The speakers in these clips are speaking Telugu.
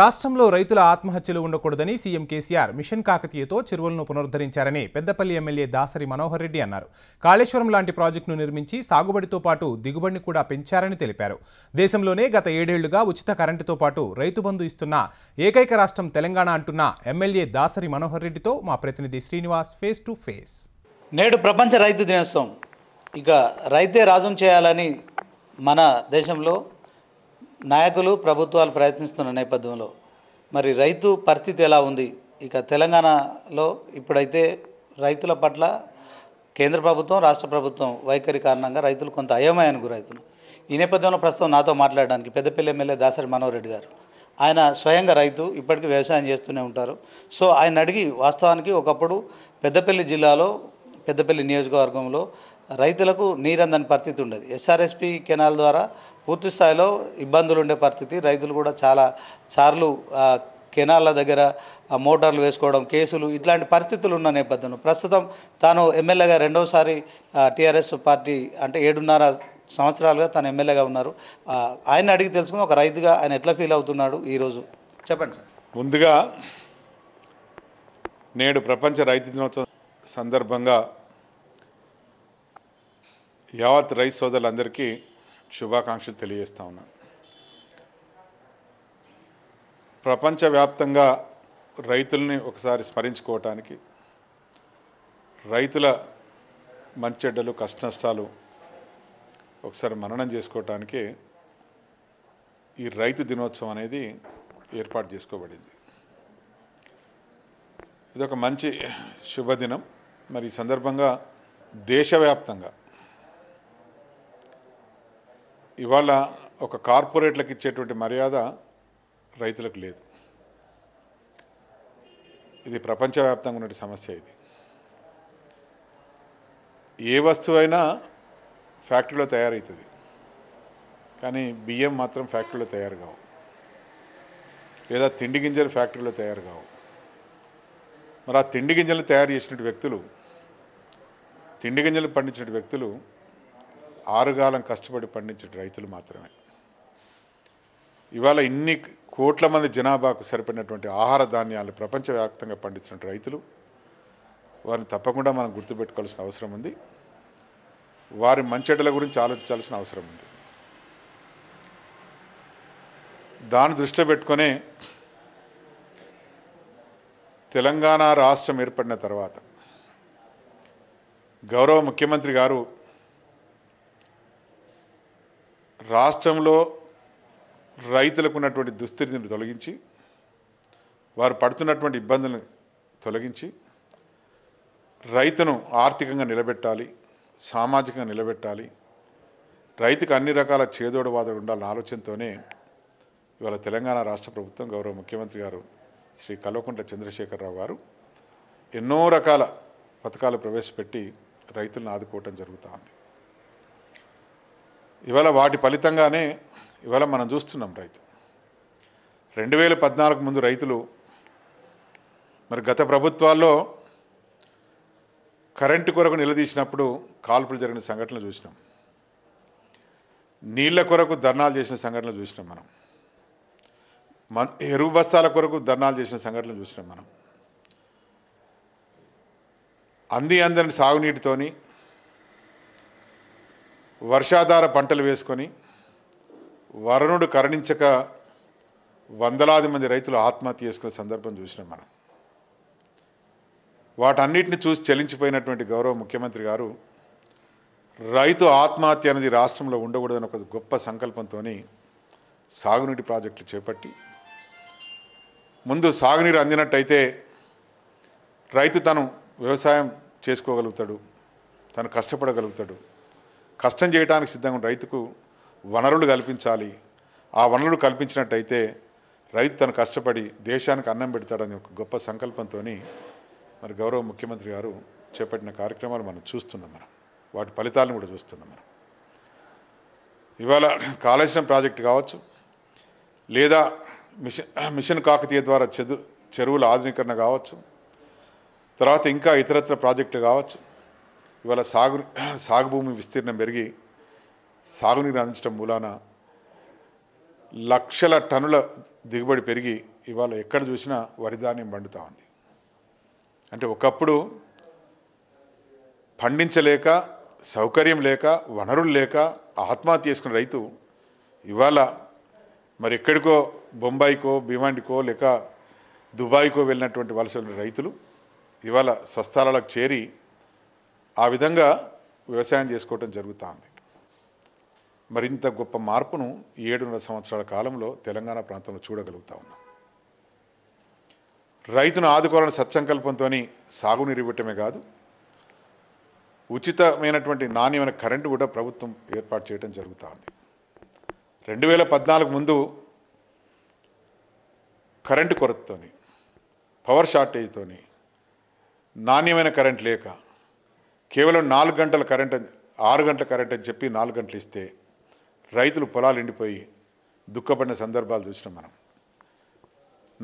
రాష్ట్రంలో రైతుల ఆత్మహత్యలు ఉండకూడదని సీఎం కేసీఆర్ మిషన్ కాకతీయతో చెరువులను పునరుద్ధరించారని పెద్దపల్లి ఎమ్మెల్యే దాసరి మనోహర్ రెడ్డి అన్నారు కాళేశ్వరం లాంటి ప్రాజెక్టును నిర్మించి సాగుబడితో పాటు దిగుబడిని కూడా పెంచారని తెలిపారు దేశంలోనే గత ఏడేళ్లుగా ఉచిత కరెంటుతో పాటు రైతు బంధు ఇస్తున్న ఏకైక రాష్ట్రం తెలంగాణ అంటున్న ఎమ్మెల్యే దాసరి మనోహర్ రెడ్డితో మా ప్రతినిధి శ్రీనివాస్ ఫేస్ టు ఫేస్ నేడు ప్రపంచ రైతు దినోత్సవం ఇక రైతే రాజం చేయాలని మన దేశంలో నాయకులు ప్రభుత్వాలు ప్రయత్నిస్తున్న నేపథ్యంలో మరి రైతు పరిస్థితి ఎలా ఉంది ఇక తెలంగాణలో ఇప్పుడైతే రైతుల పట్ల కేంద్ర ప్రభుత్వం రాష్ట్ర ప్రభుత్వం వైఖరి కారణంగా రైతులు కొంత అయోమయానికి గురవుతున్నారు ఈ నేపథ్యంలో ప్రస్తుతం నాతో మాట్లాడడానికి పెద్దపల్లి ఎమ్మెల్యే దాసరి మనోహర్ రెడ్డి గారు ఆయన స్వయంగా రైతు ఇప్పటికీ వ్యవసాయం చేస్తూనే ఉంటారు సో ఆయన అడిగి వాస్తవానికి ఒకప్పుడు పెద్దపల్లి జిల్లాలో పెద్దపల్లి నియోజకవర్గంలో రైతులకు నీరందని పరిస్థితి ఉండేది ఎస్ఆర్ఎస్పి కెనాల్ ద్వారా పూర్తి స్థాయిలో ఇబ్బందులు ఉండే పరిస్థితి రైతులు కూడా చాలా సార్లు కెనాళ్ళ దగ్గర మోటార్లు వేసుకోవడం కేసులు ఇట్లాంటి పరిస్థితులు ఉన్న నేపథ్యంలో ప్రస్తుతం తాను ఎమ్మెల్యేగా రెండవసారి టీఆర్ఎస్ పార్టీ అంటే ఏడున్నర సంవత్సరాలుగా తాను ఎమ్మెల్యేగా ఉన్నారు ఆయన అడిగి తెలుసుకుని ఒక రైతుగా ఆయన ఎట్లా ఫీల్ అవుతున్నాడు ఈరోజు చెప్పండి సార్ ముందుగా నేడు ప్రపంచ రైతు దినోత్సవం సందర్భంగా యావత్ రైస్ సోదరులందరికీ శుభాకాంక్షలు తెలియజేస్తా ఉన్నా ప్రపంచవ్యాప్తంగా రైతుల్ని ఒకసారి స్మరించుకోవటానికి రైతుల మంచెడ్డలు కష్ట నష్టాలు ఒకసారి మననం చేసుకోవటానికి ఈ రైతు దినోత్సవం అనేది ఏర్పాటు చేసుకోబడింది ఇదొక మంచి శుభదినం మరి ఈ సందర్భంగా దేశవ్యాప్తంగా ఇవాళ ఒక కార్పొరేట్లకు ఇచ్చేటువంటి మర్యాద రైతులకు లేదు ఇది ప్రపంచవ్యాప్తంగా ఉన్న సమస్య ఇది ఏ వస్తువైనా ఫ్యాక్టరీలో తయారవుతుంది కానీ బియ్యం మాత్రం ఫ్యాక్టరీలో తయారు కావు లేదా తిండి గింజలు ఫ్యాక్టరీలో తయారు కావు మరి ఆ తిండి గింజలు తయారు చేసిన వ్యక్తులు తిండి గింజలు పండించిన వ్యక్తులు ఆరుగాలం కష్టపడి పండించిన రైతులు మాత్రమే ఇవాళ ఇన్ని కోట్ల మంది జనాభాకు సరిపడినటువంటి ఆహార ధాన్యాలు ప్రపంచవ్యాప్తంగా పండించిన రైతులు వారిని తప్పకుండా మనం గుర్తుపెట్టుకోవాల్సిన అవసరం ఉంది వారి మంచెడల గురించి ఆలోచించాల్సిన అవసరం ఉంది దాని దృష్టిలో పెట్టుకొని తెలంగాణ రాష్ట్రం ఏర్పడిన తర్వాత గౌరవ ముఖ్యమంత్రి గారు రాష్ట్రంలో రైతులకు ఉన్నటువంటి దుస్థితిని తొలగించి వారు పడుతున్నటువంటి ఇబ్బందులను తొలగించి రైతును ఆర్థికంగా నిలబెట్టాలి సామాజికంగా నిలబెట్టాలి రైతుకు అన్ని రకాల చేదోడు వాదలు ఉండాలన్న ఆలోచనతోనే ఇవాళ తెలంగాణ రాష్ట్ర ప్రభుత్వం గౌరవ ముఖ్యమంత్రి గారు శ్రీ కల్వకుంట్ల చంద్రశేఖరరావు గారు ఎన్నో రకాల పథకాలు ప్రవేశపెట్టి రైతులను ఆదుకోవటం జరుగుతూ ఉంది ఇవాళ వాటి ఫలితంగానే ఇవాళ మనం చూస్తున్నాం రైతు రెండు వేల పద్నాలుగు ముందు రైతులు మరి గత ప్రభుత్వాల్లో కరెంటు కొరకు నిలదీసినప్పుడు కాల్పులు జరిగిన సంఘటనలు చూసినాం నీళ్ల కొరకు ధర్నాలు చేసిన సంఘటనలు చూసినాం మనం మన ఎరువు బస్తాల కొరకు ధర్నాలు చేసిన సంఘటనలు చూసినాం మనం అంది అందని సాగునీటితోని వర్షాధార పంటలు వేసుకొని వరుణుడు కరణించక వందలాది మంది రైతులు ఆత్మహత్య చేసుకునే సందర్భం చూసినాం మనం వాటన్నిటిని చూసి చెలించిపోయినటువంటి గౌరవ ముఖ్యమంత్రి గారు రైతు ఆత్మహత్య అనేది రాష్ట్రంలో ఉండకూడదని ఒక గొప్ప సంకల్పంతో సాగునీటి ప్రాజెక్టులు చేపట్టి ముందు సాగునీరు అందినట్టయితే రైతు తను వ్యవసాయం చేసుకోగలుగుతాడు తను కష్టపడగలుగుతాడు కష్టం చేయడానికి సిద్ధంగా రైతుకు వనరులు కల్పించాలి ఆ వనరులు కల్పించినట్టయితే రైతు తను కష్టపడి దేశానికి అన్నం పెడతాడని ఒక గొప్ప సంకల్పంతో మరి గౌరవ ముఖ్యమంత్రి గారు చేపట్టిన కార్యక్రమాలు మనం చూస్తున్నాం మనం వాటి ఫలితాలను కూడా చూస్తున్నాం మనం ఇవాళ కాళేశ్వరం ప్రాజెక్ట్ కావచ్చు లేదా మిషన్ మిషన్ కాకతీయ ద్వారా చెదు చెరువుల ఆధునీకరణ కావచ్చు తర్వాత ఇంకా ఇతరత్ర ప్రాజెక్టులు కావచ్చు ఇవాళ సాగు సాగు భూమి విస్తీర్ణం పెరిగి సాగునీరు అందించడం మూలాన లక్షల టన్నుల దిగుబడి పెరిగి ఇవాళ ఎక్కడ చూసినా వరి ధాన్యం ఉంది అంటే ఒకప్పుడు పండించలేక సౌకర్యం లేక వనరులు లేక ఆత్మహత్య చేసుకున్న రైతు ఇవాళ మరి ఎక్కడికో బొంబాయికో భీమాండికో లేక దుబాయ్కో వెళ్ళినటువంటి వలస రైతులు ఇవాళ స్వస్థలాలకు చేరి ఆ విధంగా వ్యవసాయం చేసుకోవటం జరుగుతూ ఉంది మరింత గొప్ప మార్పును ఏడున్నర సంవత్సరాల కాలంలో తెలంగాణ ప్రాంతంలో చూడగలుగుతా ఉన్నాం రైతును ఆదుకోవాలని సత్సంకల్పంతో సాగునీరు ఇవ్వటమే కాదు ఉచితమైనటువంటి నాణ్యమైన కరెంటు కూడా ప్రభుత్వం ఏర్పాటు చేయడం జరుగుతూ ఉంది రెండు వేల పద్నాలుగు ముందు కరెంటు కొరతతోని పవర్ షార్టేజ్తోని నాణ్యమైన కరెంట్ లేక కేవలం నాలుగు గంటల కరెంట్ ఆరు గంటల కరెంట్ అని చెప్పి నాలుగు గంటలు ఇస్తే రైతులు పొలాలు ఎండిపోయి దుఃఖపడిన సందర్భాలు చూసినాం మనం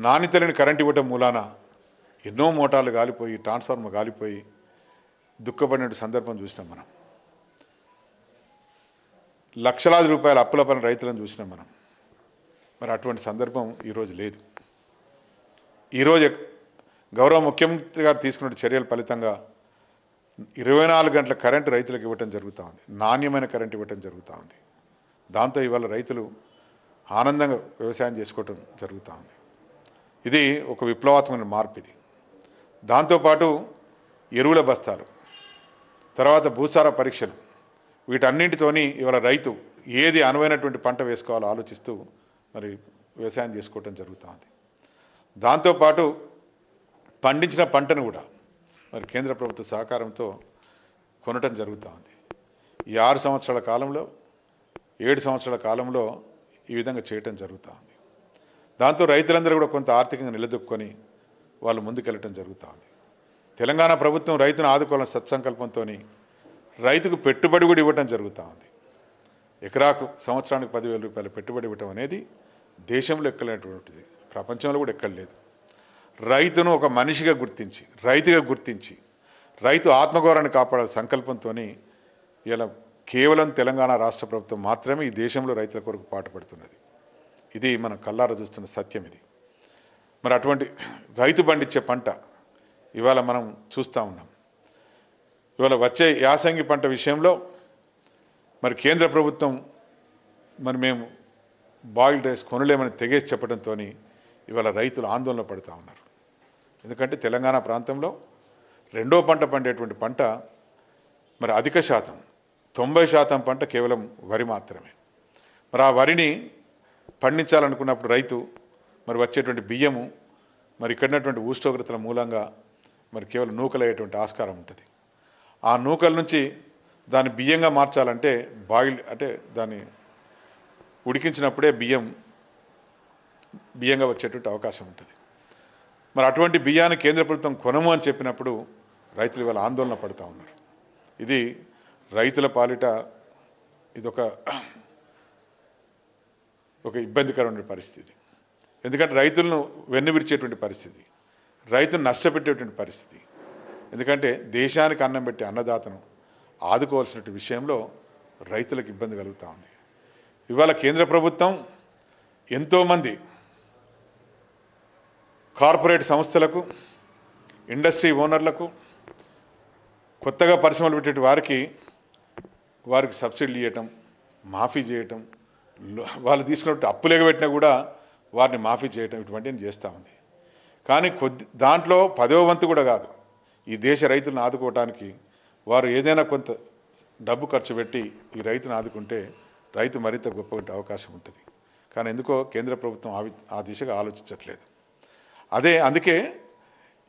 నాణ్యత లేని కరెంట్ ఇవ్వటం మూలాన ఎన్నో మోటార్లు కాలిపోయి ట్రాన్స్ఫార్మర్ కాలిపోయి దుఃఖపడిన సందర్భం చూసినాం మనం లక్షలాది రూపాయల అప్పుల పని రైతులను చూసినాం మనం మరి అటువంటి సందర్భం ఈరోజు లేదు ఈరోజు గౌరవ ముఖ్యమంత్రి గారు తీసుకున్న చర్యల ఫలితంగా ఇరవై నాలుగు గంటల కరెంటు రైతులకు ఇవ్వటం జరుగుతూ ఉంది నాణ్యమైన కరెంటు ఇవ్వటం జరుగుతూ ఉంది దాంతో ఇవాళ రైతులు ఆనందంగా వ్యవసాయం చేసుకోవటం జరుగుతూ ఉంది ఇది ఒక విప్లవాత్మక మార్పు ఇది దాంతోపాటు ఎరువుల బస్తాలు తర్వాత భూసార పరీక్షలు వీటన్నింటితోని ఇవాళ రైతు ఏది అనువైనటువంటి పంట వేసుకోవాలో ఆలోచిస్తూ మరి వ్యవసాయం చేసుకోవటం జరుగుతూ ఉంది దాంతోపాటు పండించిన పంటను కూడా మరి కేంద్ర ప్రభుత్వ సహకారంతో కొనటం జరుగుతూ ఉంది ఈ ఆరు సంవత్సరాల కాలంలో ఏడు సంవత్సరాల కాలంలో ఈ విధంగా చేయటం జరుగుతూ ఉంది దాంతో రైతులందరూ కూడా కొంత ఆర్థికంగా నిలదొక్కుని వాళ్ళు ముందుకెళ్ళటం జరుగుతూ ఉంది తెలంగాణ ప్రభుత్వం రైతును ఆదుకోవాలని సత్సంకల్పంతో రైతుకు పెట్టుబడి కూడా ఇవ్వటం జరుగుతూ ఉంది ఎకరాకు సంవత్సరానికి పదివేల రూపాయల పెట్టుబడి ఇవ్వటం అనేది దేశంలో ఎక్కలేనటువంటిది ప్రపంచంలో కూడా లేదు రైతును ఒక మనిషిగా గుర్తించి రైతుగా గుర్తించి రైతు ఆత్మగౌరవాన్ని కాపాడే సంకల్పంతో ఇలా కేవలం తెలంగాణ రాష్ట్ర ప్రభుత్వం మాత్రమే ఈ దేశంలో రైతుల కొరకు పాటుపడుతున్నది ఇది మనం కల్లారా చూస్తున్న సత్యం ఇది మరి అటువంటి రైతు పండించే పంట ఇవాళ మనం చూస్తూ ఉన్నాం ఇవాళ వచ్చే యాసంగి పంట విషయంలో మరి కేంద్ర ప్రభుత్వం మరి మేము బాయిల్డ్ రైస్ కొనలేమని తెగేసి చెప్పడంతో ఇవాళ రైతులు ఆందోళన పడుతూ ఉన్నారు ఎందుకంటే తెలంగాణ ప్రాంతంలో రెండో పంట పండేటువంటి పంట మరి అధిక శాతం తొంభై శాతం పంట కేవలం వరి మాత్రమే మరి ఆ వరిని పండించాలనుకున్నప్పుడు రైతు మరి వచ్చేటువంటి బియ్యము మరి ఇక్కడున్నటువంటి ఉష్ణోగ్రతల మూలంగా మరి కేవలం నూకలయ్యేటువంటి ఆస్కారం ఉంటుంది ఆ నూకల నుంచి దాన్ని బియ్యంగా మార్చాలంటే బాయిల్ అంటే దాన్ని ఉడికించినప్పుడే బియ్యం బియ్యంగా వచ్చేటువంటి అవకాశం ఉంటుంది మరి అటువంటి బియ్యాన్ని కేంద్ర ప్రభుత్వం కొనము అని చెప్పినప్పుడు రైతులు ఇవాళ ఆందోళన పడుతూ ఉన్నారు ఇది రైతుల పాలిట ఇదొక ఒక ఇబ్బందికరమైన పరిస్థితి ఎందుకంటే రైతులను వెన్నువిరిచేటువంటి పరిస్థితి రైతును నష్టపెట్టేటువంటి పరిస్థితి ఎందుకంటే దేశానికి అన్నం పెట్టే అన్నదాతను ఆదుకోవాల్సిన విషయంలో రైతులకు ఇబ్బంది కలుగుతూ ఉంది ఇవాళ కేంద్ర ప్రభుత్వం ఎంతోమంది కార్పొరేట్ సంస్థలకు ఇండస్ట్రీ ఓనర్లకు కొత్తగా పరిశ్రమలు పెట్టే వారికి వారికి సబ్సిడీలు ఇవ్వటం మాఫీ చేయటం వాళ్ళు తీసుకున్నట్టు అప్పు పెట్టినా కూడా వారిని మాఫీ చేయటం ఇటువంటివి చేస్తూ ఉంది కానీ కొద్ది దాంట్లో పదో వంతు కూడా కాదు ఈ దేశ రైతులను ఆదుకోవటానికి వారు ఏదైనా కొంత డబ్బు ఖర్చు పెట్టి ఈ రైతును ఆదుకుంటే రైతు మరింత గొప్ప అవకాశం ఉంటుంది కానీ ఎందుకో కేంద్ర ప్రభుత్వం ఆ దిశగా ఆలోచించట్లేదు అదే అందుకే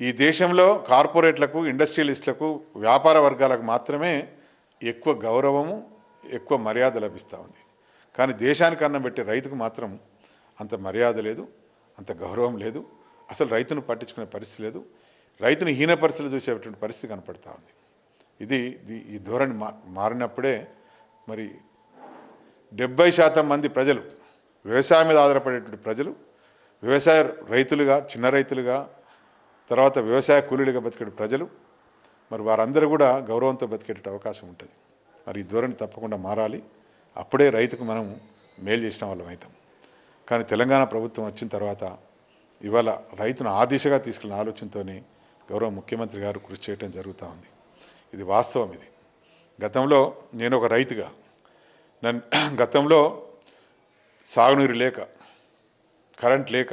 ఈ దేశంలో కార్పొరేట్లకు ఇండస్ట్రియలిస్టులకు వ్యాపార వర్గాలకు మాత్రమే ఎక్కువ గౌరవము ఎక్కువ మర్యాద లభిస్తూ ఉంది కానీ దేశానికి అన్నం పెట్టే రైతుకు మాత్రం అంత మర్యాద లేదు అంత గౌరవం లేదు అసలు రైతును పట్టించుకునే పరిస్థితి లేదు రైతును హీన పరిస్థితులు చూసేటువంటి పరిస్థితి కనపడుతూ ఉంది ఇది ఈ ధోరణి మారినప్పుడే మరి డెబ్బై శాతం మంది ప్రజలు వ్యవసాయం మీద ఆధారపడేటువంటి ప్రజలు వ్యవసాయ రైతులుగా చిన్న రైతులుగా తర్వాత వ్యవసాయ కూలీలుగా బతికే ప్రజలు మరి వారందరూ కూడా గౌరవంతో బతికేట అవకాశం ఉంటుంది మరి ఈ ధోరణి తప్పకుండా మారాలి అప్పుడే రైతుకు మనం మేలు చేసిన వాళ్ళం అవుతాం కానీ తెలంగాణ ప్రభుత్వం వచ్చిన తర్వాత ఇవాళ రైతును ఆ దిశగా తీసుకెళ్ళిన ఆలోచనతోనే గౌరవ ముఖ్యమంత్రి గారు కృషి చేయడం జరుగుతూ ఉంది ఇది వాస్తవం ఇది గతంలో నేను ఒక రైతుగా నన్ను గతంలో సాగునీరు లేక కరెంట్ లేక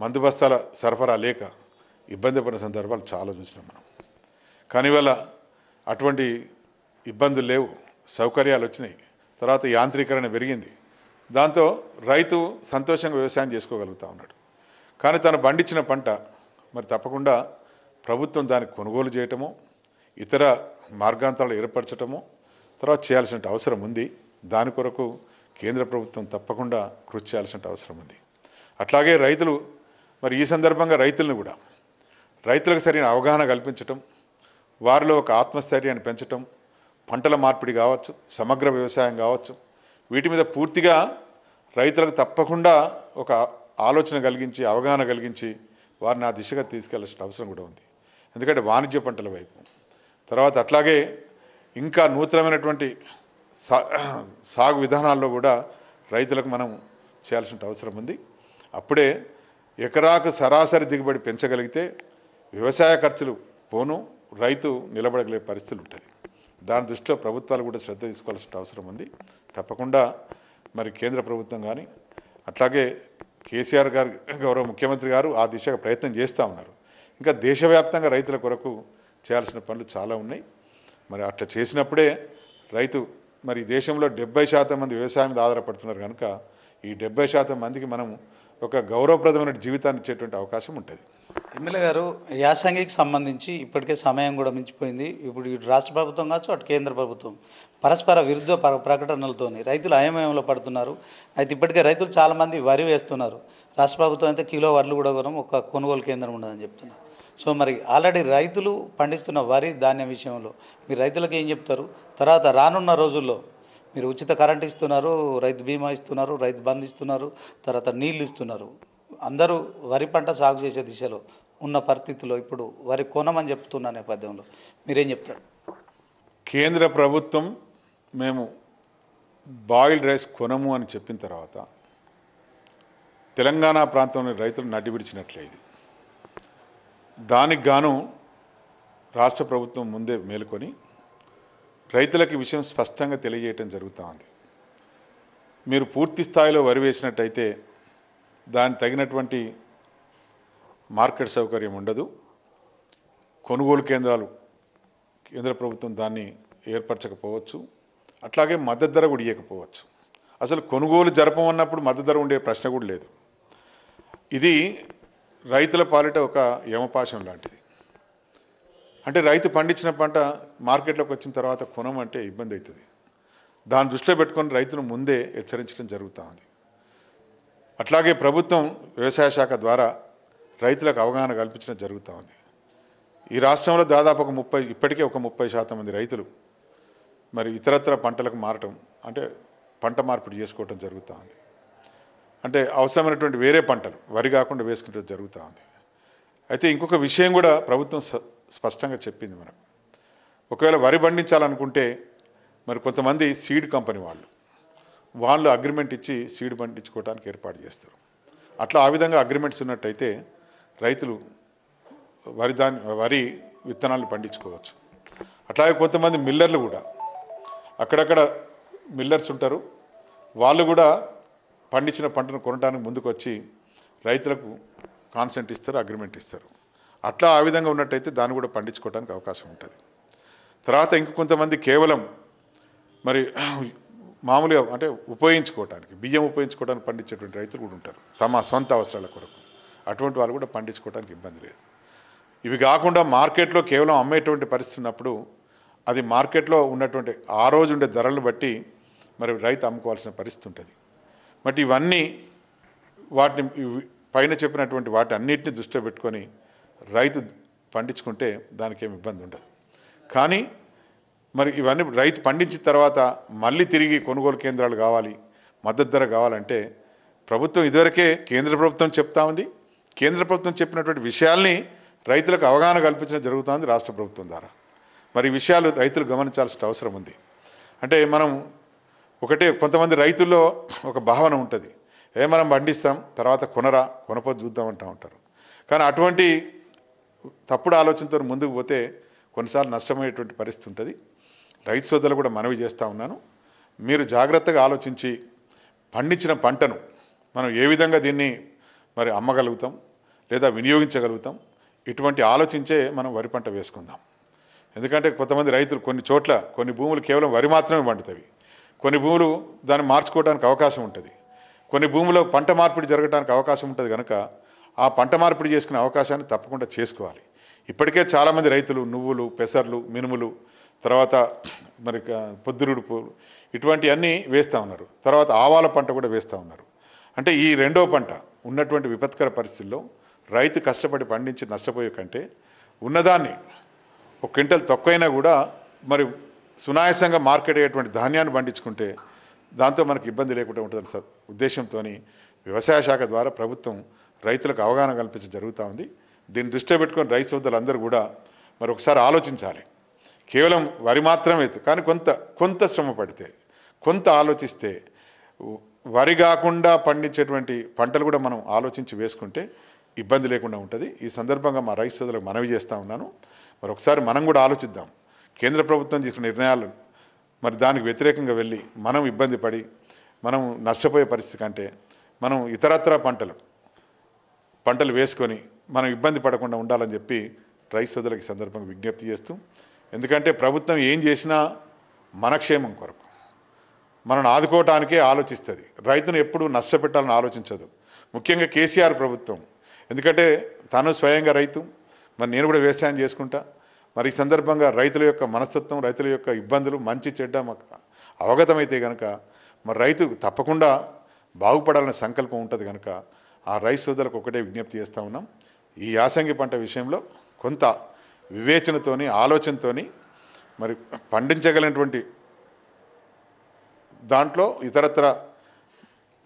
మందు బస్తాల సరఫరా లేక ఇబ్బంది పడిన సందర్భాలు చాలా చూసినాం మనం కానీ ఇవాళ అటువంటి ఇబ్బందులు లేవు సౌకర్యాలు వచ్చినాయి తర్వాత యాంత్రీకరణ పెరిగింది దాంతో రైతు సంతోషంగా వ్యవసాయం చేసుకోగలుగుతా ఉన్నాడు కానీ తను పండించిన పంట మరి తప్పకుండా ప్రభుత్వం దాన్ని కొనుగోలు చేయటము ఇతర మార్గాంతాలు ఏర్పరచటము తర్వాత చేయాల్సిన అవసరం ఉంది దాని కొరకు కేంద్ర ప్రభుత్వం తప్పకుండా కృషి చేయాల్సిన అవసరం ఉంది అట్లాగే రైతులు మరి ఈ సందర్భంగా రైతులను కూడా రైతులకు సరైన అవగాహన కల్పించటం వారిలో ఒక ఆత్మస్థైర్యాన్ని పెంచటం పంటల మార్పిడి కావచ్చు సమగ్ర వ్యవసాయం కావచ్చు వీటి మీద పూర్తిగా రైతులకు తప్పకుండా ఒక ఆలోచన కలిగించి అవగాహన కలిగించి వారిని ఆ దిశగా తీసుకెళ్లాల్సిన అవసరం కూడా ఉంది ఎందుకంటే వాణిజ్య పంటల వైపు తర్వాత అట్లాగే ఇంకా నూతనమైనటువంటి సాగు విధానాల్లో కూడా రైతులకు మనం చేయాల్సిన అవసరం ఉంది అప్పుడే ఎకరాకు సరాసరి దిగుబడి పెంచగలిగితే వ్యవసాయ ఖర్చులు పోను రైతు నిలబడగలే పరిస్థితులు ఉంటాయి దాని దృష్టిలో ప్రభుత్వాలు కూడా శ్రద్ధ తీసుకోవాల్సిన అవసరం ఉంది తప్పకుండా మరి కేంద్ర ప్రభుత్వం కానీ అట్లాగే కేసీఆర్ గారు గౌరవ ముఖ్యమంత్రి గారు ఆ దిశగా ప్రయత్నం చేస్తూ ఉన్నారు ఇంకా దేశవ్యాప్తంగా రైతుల కొరకు చేయాల్సిన పనులు చాలా ఉన్నాయి మరి అట్లా చేసినప్పుడే రైతు మరి దేశంలో డెబ్బై శాతం మంది వ్యవసాయం మీద ఆధారపడుతున్నారు కనుక ఈ డెబ్బై శాతం మందికి మనం ఒక గౌరవప్రదమైన జీవితాన్ని ఇచ్చేటువంటి అవకాశం ఉంటుంది ఎమ్మెల్యే గారు యాసంగికి సంబంధించి ఇప్పటికే సమయం కూడా మించిపోయింది ఇప్పుడు ఇటు రాష్ట్ర ప్రభుత్వం కావచ్చు అటు కేంద్ర ప్రభుత్వం పరస్పర విరుద్ధ ప్రకటనలతోని రైతులు అయమయంలో పడుతున్నారు అయితే ఇప్పటికే రైతులు చాలామంది వరి వేస్తున్నారు రాష్ట్ర ప్రభుత్వం అయితే కిలో వడ్లు కూడా కొనం ఒక కొనుగోలు కేంద్రం ఉండదని చెప్తున్నారు సో మరి ఆల్రెడీ రైతులు పండిస్తున్న వరి ధాన్యం విషయంలో మీరు రైతులకు ఏం చెప్తారు తర్వాత రానున్న రోజుల్లో మీరు ఉచిత కరెంట్ ఇస్తున్నారు రైతు బీమా ఇస్తున్నారు రైతు బంద్ ఇస్తున్నారు తర్వాత నీళ్ళు ఇస్తున్నారు అందరూ వరి పంట సాగు చేసే దిశలో ఉన్న పరిస్థితుల్లో ఇప్పుడు వరి కొనమని చెప్తున్న నేపథ్యంలో మీరేం చెప్తారు కేంద్ర ప్రభుత్వం మేము బాయిల్డ్ రైస్ కొనము అని చెప్పిన తర్వాత తెలంగాణ ప్రాంతంలోని రైతులు నడ్డి ఇది దానికి గాను రాష్ట్ర ప్రభుత్వం ముందే మేలుకొని రైతులకు విషయం స్పష్టంగా తెలియజేయటం జరుగుతూ ఉంది మీరు పూర్తి స్థాయిలో వరి వేసినట్టయితే దాని తగినటువంటి మార్కెట్ సౌకర్యం ఉండదు కొనుగోలు కేంద్రాలు కేంద్ర ప్రభుత్వం దాన్ని ఏర్పరచకపోవచ్చు అట్లాగే మద్దతు ధర కూడా ఇవ్వకపోవచ్చు అసలు కొనుగోలు జరపమన్నప్పుడు మద్దతు ధర ఉండే ప్రశ్న కూడా లేదు ఇది రైతుల పాలిట ఒక యమపాశం లాంటిది అంటే రైతు పండించిన పంట మార్కెట్లోకి వచ్చిన తర్వాత అంటే ఇబ్బంది అవుతుంది దాన్ని దృష్టిలో పెట్టుకొని రైతును ముందే హెచ్చరించడం జరుగుతుంది అట్లాగే ప్రభుత్వం వ్యవసాయ శాఖ ద్వారా రైతులకు అవగాహన కల్పించడం జరుగుతుంది ఈ రాష్ట్రంలో దాదాపు ఒక ముప్పై ఇప్పటికే ఒక ముప్పై శాతం మంది రైతులు మరి ఇతరత్ర పంటలకు మారటం అంటే పంట మార్పిడి చేసుకోవటం జరుగుతుంది అంటే అవసరమైనటువంటి వేరే పంటలు వరి కాకుండా వేసుకుంటే జరుగుతూ ఉంది అయితే ఇంకొక విషయం కూడా ప్రభుత్వం స్పష్టంగా చెప్పింది మనకు ఒకవేళ వరి పండించాలనుకుంటే మరి కొంతమంది సీడ్ కంపెనీ వాళ్ళు వాళ్ళు అగ్రిమెంట్ ఇచ్చి సీడ్ పండించుకోవడానికి ఏర్పాటు చేస్తారు అట్లా ఆ విధంగా అగ్రిమెంట్స్ ఉన్నట్టయితే రైతులు వరి దాని వరి విత్తనాలు పండించుకోవచ్చు అట్లాగే కొంతమంది మిల్లర్లు కూడా అక్కడక్కడ మిల్లర్స్ ఉంటారు వాళ్ళు కూడా పండించిన పంటను కొనడానికి ముందుకు వచ్చి రైతులకు కాన్సెంట్ ఇస్తారు అగ్రిమెంట్ ఇస్తారు అట్లా ఆ విధంగా ఉన్నట్టయితే దాన్ని కూడా పండించుకోవడానికి అవకాశం ఉంటుంది తర్వాత ఇంక కొంతమంది కేవలం మరి మామూలుగా అంటే ఉపయోగించుకోవటానికి బియ్యం ఉపయోగించుకోవడానికి పండించేటువంటి రైతులు కూడా ఉంటారు తమ సొంత అవసరాల కొరకు అటువంటి వాళ్ళు కూడా పండించుకోవడానికి ఇబ్బంది లేదు ఇవి కాకుండా మార్కెట్లో కేవలం అమ్మేటువంటి పరిస్థితి ఉన్నప్పుడు అది మార్కెట్లో ఉన్నటువంటి ఆ రోజు ఉండే ధరలను బట్టి మరి రైతు అమ్ముకోవాల్సిన పరిస్థితి ఉంటుంది మరి ఇవన్నీ వాటిని పైన చెప్పినటువంటి వాటి అన్నిటిని దృష్టిలో పెట్టుకొని రైతు పండించుకుంటే దానికి ఏమి ఇబ్బంది ఉండదు కానీ మరి ఇవన్నీ రైతు పండించిన తర్వాత మళ్ళీ తిరిగి కొనుగోలు కేంద్రాలు కావాలి మద్దతు ధర కావాలంటే ప్రభుత్వం ఇదివరకే కేంద్ర ప్రభుత్వం చెప్తా ఉంది కేంద్ర ప్రభుత్వం చెప్పినటువంటి విషయాల్ని రైతులకు అవగాహన కల్పించడం జరుగుతుంది రాష్ట్ర ప్రభుత్వం ద్వారా మరి విషయాలు రైతులు గమనించాల్సిన అవసరం ఉంది అంటే మనం ఒకటే కొంతమంది రైతుల్లో ఒక భావన ఉంటుంది ఏ మనం పండిస్తాం తర్వాత కొనరా కొనపో చూద్దాం ఉంటారు కానీ అటువంటి తప్పుడు ఆలోచనతో ముందుకు పోతే కొన్నిసార్లు నష్టమయ్యేటువంటి పరిస్థితి ఉంటుంది రైతు సోదరులు కూడా మనవి చేస్తూ ఉన్నాను మీరు జాగ్రత్తగా ఆలోచించి పండించిన పంటను మనం ఏ విధంగా దీన్ని మరి అమ్మగలుగుతాం లేదా వినియోగించగలుగుతాం ఇటువంటి ఆలోచించే మనం వరి పంట వేసుకుందాం ఎందుకంటే కొంతమంది రైతులు కొన్ని చోట్ల కొన్ని భూములు కేవలం వరి మాత్రమే పండుతాయి కొన్ని భూములు దాన్ని మార్చుకోవడానికి అవకాశం ఉంటుంది కొన్ని భూముల్లో పంట మార్పిడి జరగడానికి అవకాశం ఉంటుంది కనుక ఆ పంట మార్పిడి చేసుకునే అవకాశాన్ని తప్పకుండా చేసుకోవాలి ఇప్పటికే చాలామంది రైతులు నువ్వులు పెసర్లు మినుములు తర్వాత మరి పొద్దురుడు పూలు ఇటువంటివన్నీ వేస్తూ ఉన్నారు తర్వాత ఆవాల పంట కూడా వేస్తూ ఉన్నారు అంటే ఈ రెండో పంట ఉన్నటువంటి విపత్కర పరిస్థితుల్లో రైతు కష్టపడి పండించి నష్టపోయే కంటే ఉన్నదాన్ని ఒక క్వింటల్ తక్కువైనా కూడా మరి సునాయాసంగా మార్కెట్ అయ్యేటువంటి ధాన్యాన్ని పండించుకుంటే దాంతో మనకు ఇబ్బంది లేకుండా ఉంటుందని ఉద్దేశంతో వ్యవసాయ శాఖ ద్వారా ప్రభుత్వం రైతులకు అవగాహన కల్పించడం జరుగుతూ ఉంది దీన్ని దృష్టిలో పెట్టుకొని రైస్ సోదరులందరూ కూడా మరి ఒకసారి ఆలోచించాలి కేవలం వరి మాత్రమే కానీ కొంత కొంత శ్రమ పడితే కొంత ఆలోచిస్తే వరి కాకుండా పండించేటువంటి పంటలు కూడా మనం ఆలోచించి వేసుకుంటే ఇబ్బంది లేకుండా ఉంటుంది ఈ సందర్భంగా మా రైతు సోదరులకు మనవి చేస్తూ ఉన్నాను మరి ఒకసారి మనం కూడా ఆలోచిద్దాం కేంద్ర ప్రభుత్వం తీసుకున్న నిర్ణయాలు మరి దానికి వ్యతిరేకంగా వెళ్ళి మనం ఇబ్బంది పడి మనం నష్టపోయే పరిస్థితి కంటే మనం ఇతరత్ర పంటలు పంటలు వేసుకొని మనం ఇబ్బంది పడకుండా ఉండాలని చెప్పి రైతులకు సందర్భంగా విజ్ఞప్తి చేస్తూ ఎందుకంటే ప్రభుత్వం ఏం చేసినా మనక్షేమం కొరకు మనను ఆదుకోవటానికే ఆలోచిస్తుంది రైతును ఎప్పుడు నష్టపెట్టాలని ఆలోచించదు ముఖ్యంగా కేసీఆర్ ప్రభుత్వం ఎందుకంటే తను స్వయంగా రైతు మరి నేను కూడా వ్యవసాయం చేసుకుంటా మరి ఈ సందర్భంగా రైతుల యొక్క మనస్తత్వం రైతుల యొక్క ఇబ్బందులు మంచి చెడ్డ మాకు అవగతమైతే కనుక మరి రైతు తప్పకుండా బాగుపడాలనే సంకల్పం ఉంటుంది కనుక ఆ రైస్ సోదరులకు ఒకటే విజ్ఞప్తి చేస్తూ ఉన్నాం ఈ యాసంగి పంట విషయంలో కొంత వివేచనతోని ఆలోచనతోని మరి పండించగలిగినటువంటి దాంట్లో ఇతరత్ర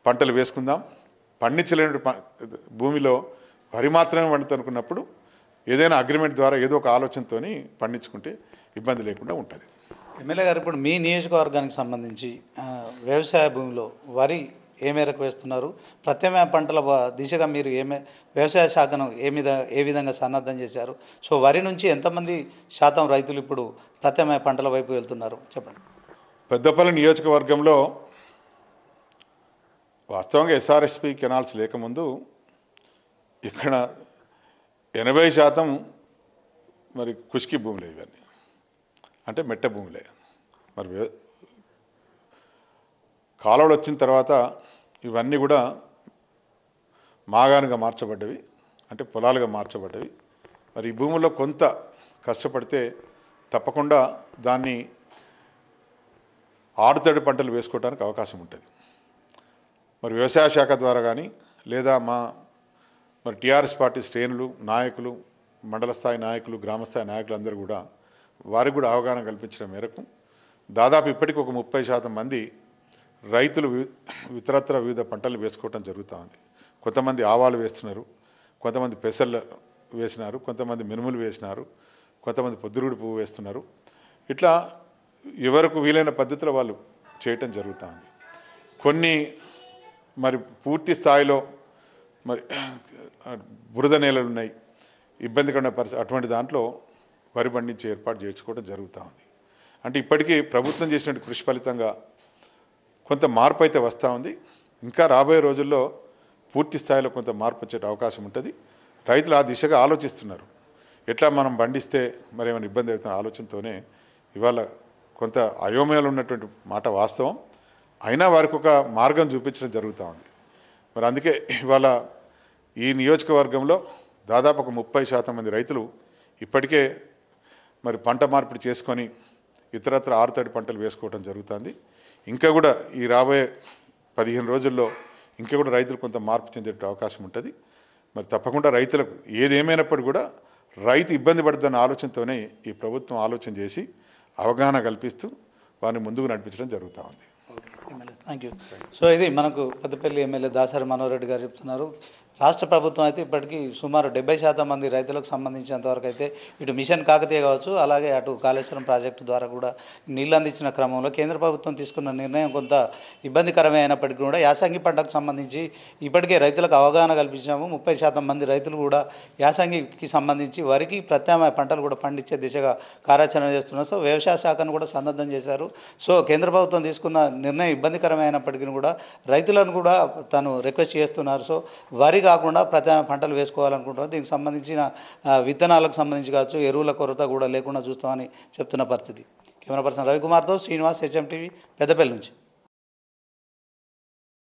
పంటలు వేసుకుందాం పండించలేని భూమిలో వరి మాత్రమే వండుతనుకున్నప్పుడు ఏదైనా అగ్రిమెంట్ ద్వారా ఏదో ఒక ఆలోచనతో పండించుకుంటే ఇబ్బంది లేకుండా ఉంటుంది ఎమ్మెల్యే గారు ఇప్పుడు మీ నియోజకవర్గానికి సంబంధించి వ్యవసాయ భూమిలో వరి ఏ మేరకు వేస్తున్నారు ప్రత్యామ్నాయ పంటల దిశగా మీరు ఏమే వ్యవసాయ శాఖను ఏ మీద ఏ విధంగా సన్నద్ధం చేశారు సో వరి నుంచి ఎంతమంది శాతం రైతులు ఇప్పుడు ప్రత్యామ్నాయ పంటల వైపు వెళ్తున్నారు చెప్పండి పెద్దపల్లి నియోజకవర్గంలో వాస్తవంగా ఎస్ఆర్ఎస్పి కెనాల్స్ లేకముందు ఇక్కడ ఎనభై శాతం మరి కుష్కి భూములు ఇవన్నీ అంటే మెట్ట భూములే మరి కాలువలు వచ్చిన తర్వాత ఇవన్నీ కూడా మాగానుగా మార్చబడ్డవి అంటే పొలాలుగా మార్చబడ్డవి మరి ఈ భూముల్లో కొంత కష్టపడితే తప్పకుండా దాన్ని ఆడుతడి పంటలు వేసుకోవడానికి అవకాశం ఉంటుంది మరి వ్యవసాయ శాఖ ద్వారా కానీ లేదా మా మరి టీఆర్ఎస్ పార్టీ శ్రేణులు నాయకులు మండల స్థాయి నాయకులు గ్రామస్థాయి నాయకులు అందరూ కూడా వారికి కూడా అవగాహన కల్పించిన మేరకు దాదాపు ఇప్పటికి ఒక ముప్పై శాతం మంది రైతులు ఇతరత్ర వివిధ పంటలు వేసుకోవటం జరుగుతూ ఉంది కొంతమంది ఆవాలు వేస్తున్నారు కొంతమంది పెసర్లు వేసినారు కొంతమంది మినుములు వేసినారు కొంతమంది పొద్దురుడు పువ్వు వేస్తున్నారు ఇట్లా ఎవరకు వీలైన పద్ధతిలో వాళ్ళు చేయటం జరుగుతుంది కొన్ని మరి పూర్తి స్థాయిలో మరి బురద నేలలు ఉన్నాయి ఇబ్బందికరమైన పరిస్థితి అటువంటి దాంట్లో వరి పండించే ఏర్పాటు చేసుకోవడం జరుగుతూ ఉంది అంటే ఇప్పటికీ ప్రభుత్వం చేసినట్టు కృషి ఫలితంగా కొంత మార్పు అయితే వస్తూ ఉంది ఇంకా రాబోయే రోజుల్లో పూర్తి స్థాయిలో కొంత మార్పు వచ్చే అవకాశం ఉంటుంది రైతులు ఆ దిశగా ఆలోచిస్తున్నారు ఎట్లా మనం బండిస్తే మరి ఏమైనా ఇబ్బంది అవుతున్న ఆలోచనతోనే ఇవాళ కొంత అయోమయాలు ఉన్నటువంటి మాట వాస్తవం అయినా వారికి ఒక మార్గం చూపించడం జరుగుతూ ఉంది మరి అందుకే ఇవాళ ఈ నియోజకవర్గంలో దాదాపు ఒక ముప్పై శాతం మంది రైతులు ఇప్పటికే మరి పంట మార్పిడి చేసుకొని ఇతరత్ర ఆరుతడి పంటలు వేసుకోవడం జరుగుతుంది ఇంకా కూడా ఈ రాబోయే పదిహేను రోజుల్లో ఇంకా కూడా రైతులు కొంత మార్పు చెందే అవకాశం ఉంటుంది మరి తప్పకుండా రైతులకు ఏదేమైనప్పటికీ కూడా రైతు ఇబ్బంది పడుతుందన్న ఆలోచనతోనే ఈ ప్రభుత్వం ఆలోచన చేసి అవగాహన కల్పిస్తూ వారిని ముందుకు నడిపించడం జరుగుతూ ఉంది థ్యాంక్ యూ సో ఇది మనకు పెద్దపల్లి ఎమ్మెల్యే దాసరి మనోహర్ రెడ్డి గారు చెప్తున్నారు రాష్ట్ర ప్రభుత్వం అయితే ఇప్పటికీ సుమారు డెబ్బై శాతం మంది రైతులకు సంబంధించినంతవరకు అయితే ఇటు మిషన్ కాకతీయ కావచ్చు అలాగే అటు కాళేశ్వరం ప్రాజెక్టు ద్వారా కూడా నీళ్ళు అందించిన క్రమంలో కేంద్ర ప్రభుత్వం తీసుకున్న నిర్ణయం కొంత ఇబ్బందికరమే అయినప్పటికీ కూడా యాసంగి పంటకు సంబంధించి ఇప్పటికే రైతులకు అవగాహన కల్పించాము ముప్పై శాతం మంది రైతులు కూడా యాసంగికి సంబంధించి వారికి ప్రత్యామ్నాయ పంటలు కూడా పండించే దిశగా కార్యాచరణ చేస్తున్నారు సో వ్యవసాయ శాఖను కూడా సన్నద్ధం చేశారు సో కేంద్ర ప్రభుత్వం తీసుకున్న నిర్ణయం ఇబ్బందికరమైనప్పటికీ కూడా రైతులను కూడా తను రిక్వెస్ట్ చేస్తున్నారు సో వరి కాకుండా ప్రతి పంటలు వేసుకోవాలనుకుంటున్నారు దీనికి సంబంధించిన విత్తనాలకు సంబంధించి కావచ్చు ఎరువుల కొరత కూడా లేకుండా చూస్తామని చెప్తున్న పరిస్థితి కెమెరా పర్సన్ రవికుమార్తో శ్రీనివాస్ హెచ్ఎం టీవీ పెద్దపల్లి నుంచి